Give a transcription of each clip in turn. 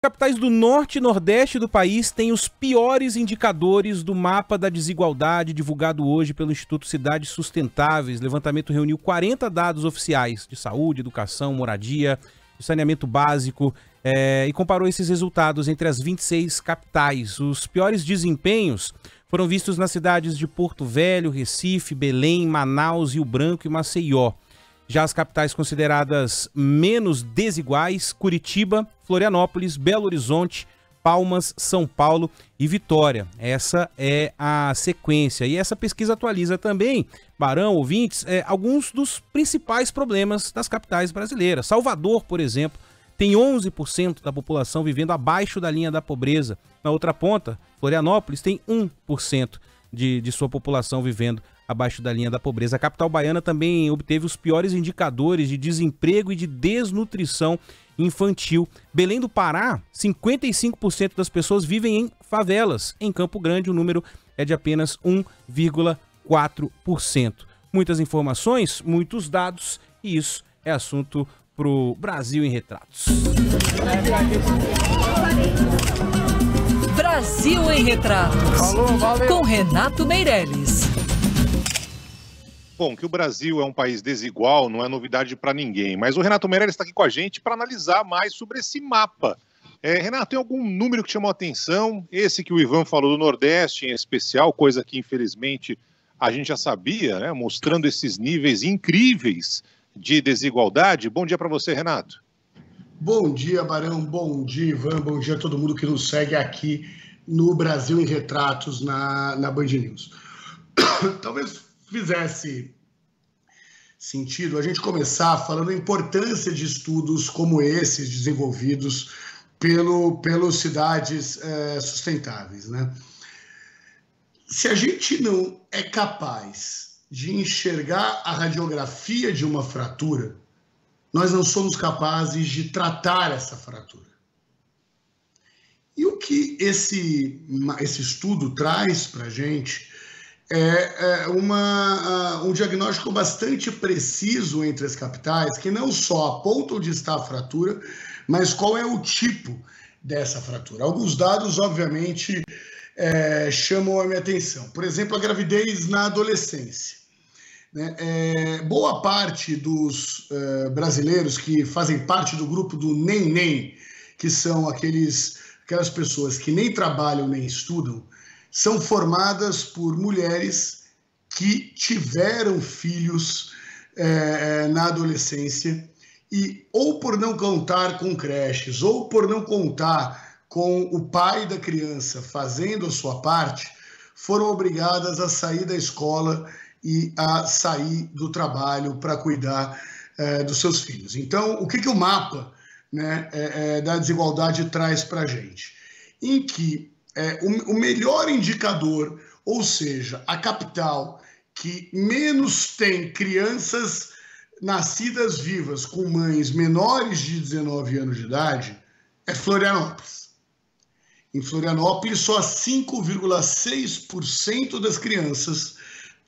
Capitais do norte e nordeste do país têm os piores indicadores do mapa da desigualdade divulgado hoje pelo Instituto Cidades Sustentáveis. O levantamento reuniu 40 dados oficiais de saúde, educação, moradia, saneamento básico é, e comparou esses resultados entre as 26 capitais. Os piores desempenhos foram vistos nas cidades de Porto Velho, Recife, Belém, Manaus, Rio Branco e Maceió. Já as capitais consideradas menos desiguais, Curitiba, Florianópolis, Belo Horizonte, Palmas, São Paulo e Vitória. Essa é a sequência. E essa pesquisa atualiza também, Barão, ouvintes, é, alguns dos principais problemas das capitais brasileiras. Salvador, por exemplo, tem 11% da população vivendo abaixo da linha da pobreza. Na outra ponta, Florianópolis tem 1% de, de sua população vivendo abaixo da linha da pobreza. A capital baiana também obteve os piores indicadores de desemprego e de desnutrição infantil. Belém do Pará, 55% das pessoas vivem em favelas. Em Campo Grande, o número é de apenas 1,4%. Muitas informações, muitos dados, e isso é assunto para o Brasil em Retratos. Brasil em Retratos. Falou, valeu. Com Renato Meirelles. Bom, que o Brasil é um país desigual não é novidade para ninguém, mas o Renato Meirelles está aqui com a gente para analisar mais sobre esse mapa. É, Renato, tem algum número que chamou a atenção? Esse que o Ivan falou do Nordeste em especial, coisa que infelizmente a gente já sabia, né? mostrando esses níveis incríveis de desigualdade. Bom dia para você, Renato. Bom dia, Barão. Bom dia, Ivan. Bom dia a todo mundo que nos segue aqui no Brasil em Retratos, na, na Band News. Talvez fizesse sentido a gente começar falando a importância de estudos como esses desenvolvidos pelo, pelo cidades é, sustentáveis, né? Se a gente não é capaz de enxergar a radiografia de uma fratura, nós não somos capazes de tratar essa fratura. E o que esse, esse estudo traz para a gente é, é uma, um diagnóstico bastante preciso entre as capitais, que não só aponta onde está a fratura, mas qual é o tipo dessa fratura. Alguns dados, obviamente, é, chamam a minha atenção. Por exemplo, a gravidez na adolescência. Né? É, boa parte dos é, brasileiros que fazem parte do grupo do nem nem, que são aqueles, aquelas pessoas que nem trabalham nem estudam, são formadas por mulheres que tiveram filhos é, é, na adolescência e ou por não contar com creches ou por não contar com o pai da criança fazendo a sua parte, foram obrigadas a sair da escola e a sair do trabalho para cuidar é, dos seus filhos. Então, o que, que o mapa né, é, é da desigualdade traz para a gente? Em que é, o, o melhor indicador, ou seja, a capital que menos tem crianças nascidas vivas com mães menores de 19 anos de idade é Florianópolis. Em Florianópolis, só 5,6% das crianças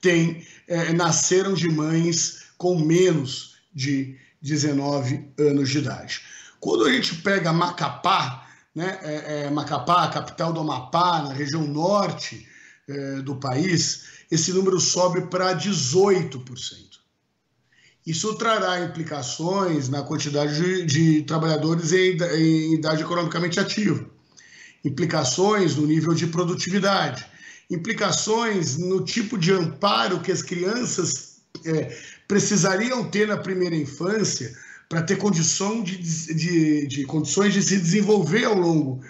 têm, é, nasceram de mães com menos de 19 anos de idade. Quando a gente pega Macapá, né, é, é Macapá, capital do Amapá, na região norte é, do país, esse número sobe para 18%. Isso trará implicações na quantidade de, de trabalhadores em, em idade economicamente ativa, implicações no nível de produtividade, implicações no tipo de amparo que as crianças é, precisariam ter na primeira infância para ter condição de, de, de, condições de se desenvolver ao longo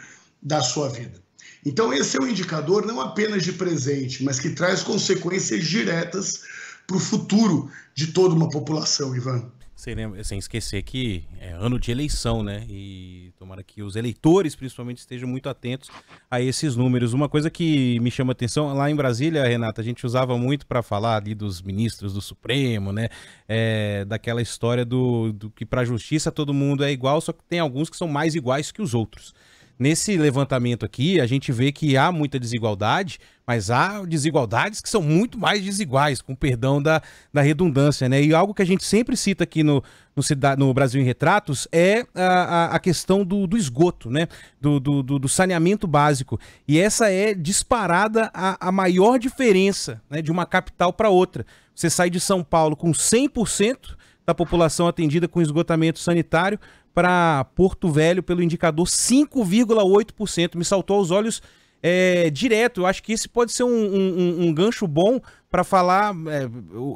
da sua vida. Então, esse é um indicador não apenas de presente, mas que traz consequências diretas para o futuro de toda uma população, Ivan. Sem, sem esquecer que é ano de eleição, né? E tomara que os eleitores, principalmente, estejam muito atentos a esses números. Uma coisa que me chama atenção, lá em Brasília, Renata, a gente usava muito para falar ali dos ministros do Supremo, né? É, daquela história do, do que para a justiça todo mundo é igual, só que tem alguns que são mais iguais que os outros nesse levantamento aqui, a gente vê que há muita desigualdade, mas há desigualdades que são muito mais desiguais, com perdão da, da redundância, né? E algo que a gente sempre cita aqui no, no, no Brasil em Retratos é a, a, questão do, do esgoto, né? Do, do, do saneamento básico. E essa é disparada a, a maior diferença né? de uma capital para outra. Você sai de São Paulo com 100% da população atendida com esgotamento sanitário para Porto Velho pelo indicador 5,8%. Me saltou aos olhos é, direto. Eu acho que esse pode ser um, um, um gancho bom para falar é,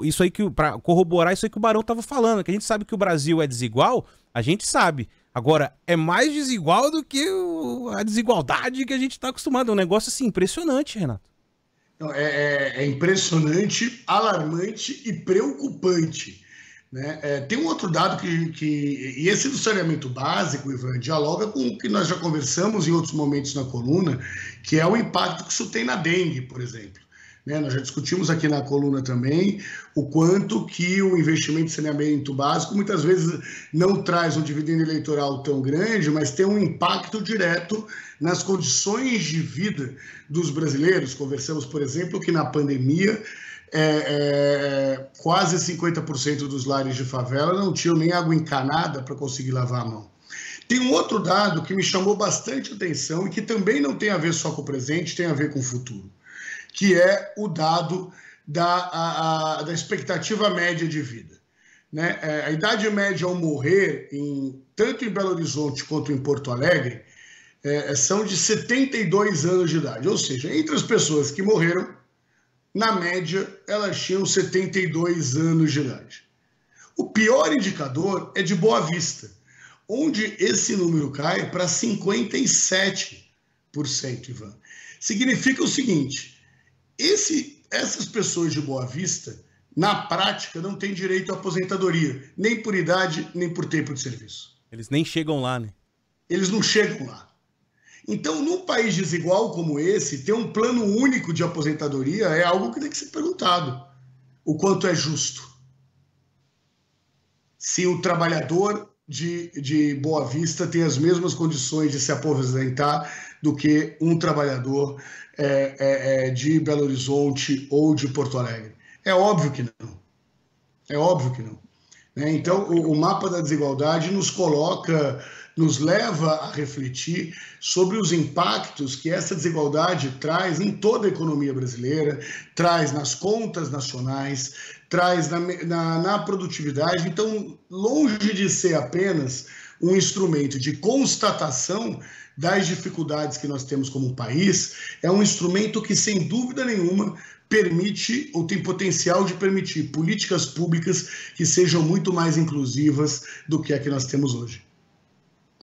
isso aí que para corroborar isso aí que o Barão estava falando. Que a gente sabe que o Brasil é desigual, a gente sabe. Agora é mais desigual do que o, a desigualdade que a gente está acostumado. É um negócio assim impressionante, Renato. É, é, é impressionante, alarmante e preocupante né? É, tem um outro dado que, que. E esse do saneamento básico, Ivan, dialoga com o que nós já conversamos em outros momentos na coluna, que é o impacto que isso tem na dengue, por exemplo. Né? Nós já discutimos aqui na coluna também o quanto que o investimento em saneamento básico muitas vezes não traz um dividendo eleitoral tão grande, mas tem um impacto direto nas condições de vida dos brasileiros. Conversamos, por exemplo, que na pandemia é, é, quase 50% dos lares de favela não tinham nem água encanada para conseguir lavar a mão. Tem um outro dado que me chamou bastante atenção e que também não tem a ver só com o presente, tem a ver com o futuro, que é o dado da, a, a, da expectativa média de vida. Né? É, a idade média ao morrer, em, tanto em Belo Horizonte quanto em Porto Alegre, é, são de 72 anos de idade. Ou seja, entre as pessoas que morreram, na média, elas tinham 72 anos de idade. O pior indicador é de Boa Vista, onde esse número cai para 57%, Ivan. Significa o seguinte: esse, essas pessoas de Boa Vista, na prática, não têm direito à aposentadoria, nem por idade, nem por tempo de serviço. Eles nem chegam lá, né? Eles não chegam lá. Então, num país desigual como esse, ter um plano único de aposentadoria é algo que tem que ser perguntado. O quanto é justo? Se o trabalhador de, de Boa Vista tem as mesmas condições de se aposentar do que um trabalhador é, é, é, de Belo Horizonte ou de Porto Alegre. É óbvio que não. É óbvio que não. Né? Então, o, o mapa da desigualdade nos coloca nos leva a refletir sobre os impactos que essa desigualdade traz em toda a economia brasileira, traz nas contas nacionais, traz na, na, na produtividade. Então, longe de ser apenas um instrumento de constatação das dificuldades que nós temos como país, é um instrumento que, sem dúvida nenhuma, permite ou tem potencial de permitir políticas públicas que sejam muito mais inclusivas do que a que nós temos hoje.